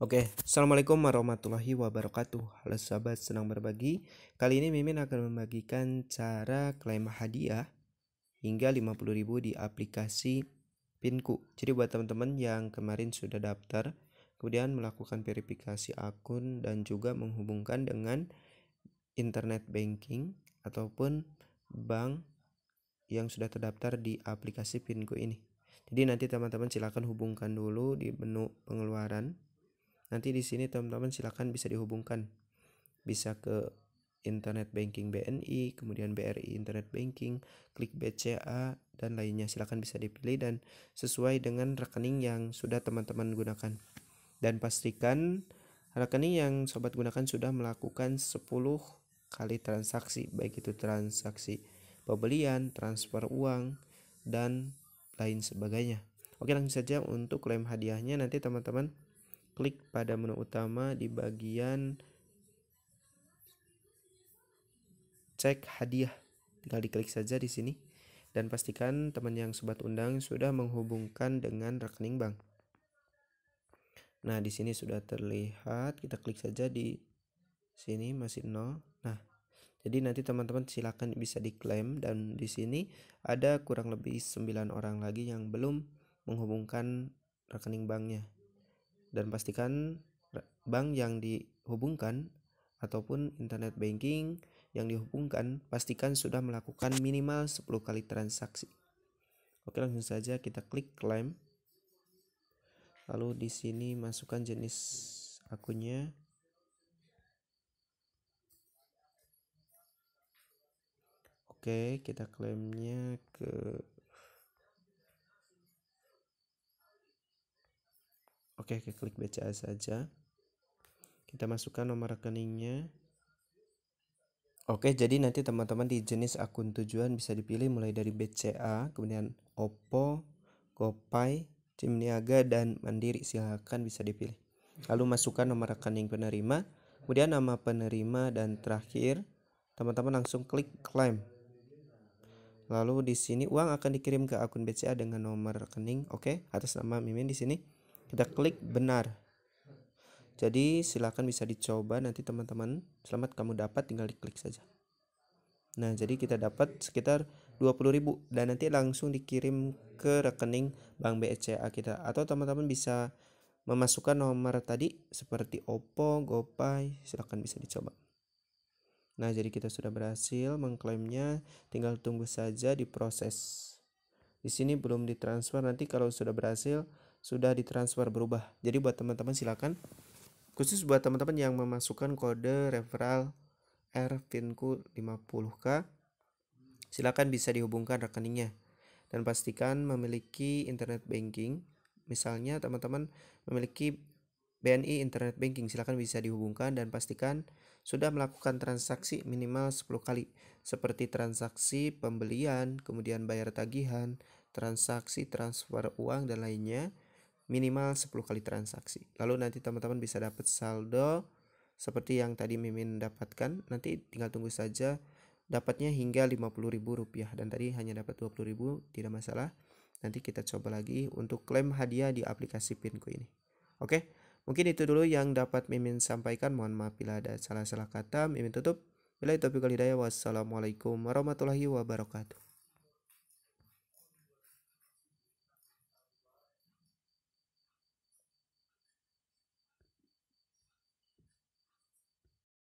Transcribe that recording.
Oke, Assalamualaikum warahmatullahi wabarakatuh Halo sahabat, senang berbagi Kali ini Mimin akan membagikan cara klaim hadiah hingga 50.000 di aplikasi Pinku Jadi buat teman-teman yang kemarin sudah daftar Kemudian melakukan verifikasi akun dan juga menghubungkan dengan internet banking Ataupun bank yang sudah terdaftar di aplikasi Pinku ini jadi nanti teman-teman silahkan hubungkan dulu di menu pengeluaran Nanti di sini teman-teman silahkan bisa dihubungkan. Bisa ke internet banking BNI, kemudian BRI internet banking, klik BCA dan lainnya silahkan bisa dipilih dan sesuai dengan rekening yang sudah teman-teman gunakan. Dan pastikan rekening yang sobat gunakan sudah melakukan 10 kali transaksi baik itu transaksi pembelian, transfer uang dan lain sebagainya. Oke langsung saja untuk klaim hadiahnya nanti teman-teman Klik pada menu utama di bagian cek hadiah. Tinggal diklik saja di sini dan pastikan teman yang sobat undang sudah menghubungkan dengan rekening bank. Nah, di sini sudah terlihat, kita klik saja di sini masih nol. Nah, jadi nanti teman-teman silakan bisa diklaim dan di sini ada kurang lebih 9 orang lagi yang belum menghubungkan rekening banknya dan pastikan bank yang dihubungkan ataupun internet banking yang dihubungkan pastikan sudah melakukan minimal 10 kali transaksi. Oke, langsung saja kita klik claim. Lalu di sini masukkan jenis akunnya. Oke, kita klaimnya ke Oke, okay, klik BCA saja. Kita masukkan nomor rekeningnya. Oke, jadi nanti teman-teman di jenis akun tujuan bisa dipilih mulai dari BCA, kemudian OPPO, GoPay, Cimniaga, dan Mandiri. Silahkan bisa dipilih. Lalu masukkan nomor rekening penerima, kemudian nama penerima, dan terakhir teman-teman langsung klik claim. Lalu di sini uang akan dikirim ke akun BCA dengan nomor rekening, oke, okay, atas nama Mimin di sini kita klik benar jadi silahkan bisa dicoba nanti teman-teman selamat kamu dapat tinggal di klik saja nah jadi kita dapat sekitar 20.000 dan nanti langsung dikirim ke rekening bank BCA kita atau teman-teman bisa memasukkan nomor tadi seperti Oppo, GoPay, silahkan bisa dicoba. Nah, jadi kita sudah berhasil mengklaimnya, tinggal tunggu saja diproses. Di sini belum ditransfer, nanti kalau sudah berhasil sudah ditransfer berubah. Jadi buat teman-teman silakan khusus buat teman-teman yang memasukkan kode referral rfinku 50K silakan bisa dihubungkan rekeningnya dan pastikan memiliki internet banking. Misalnya teman-teman memiliki BNI internet banking silakan bisa dihubungkan dan pastikan sudah melakukan transaksi minimal 10 kali seperti transaksi pembelian, kemudian bayar tagihan, transaksi transfer uang dan lainnya minimal 10 kali transaksi. Lalu nanti teman-teman bisa dapat saldo seperti yang tadi Mimin dapatkan. Nanti tinggal tunggu saja dapatnya hingga Rp50.000 dan tadi hanya dapat 20.000 tidak masalah. Nanti kita coba lagi untuk klaim hadiah di aplikasi Pinku ini. Oke, mungkin itu dulu yang dapat Mimin sampaikan. Mohon maaf bila ada salah-salah kata. Mimin tutup. Bila itu daya Wassalamualaikum warahmatullahi wabarakatuh.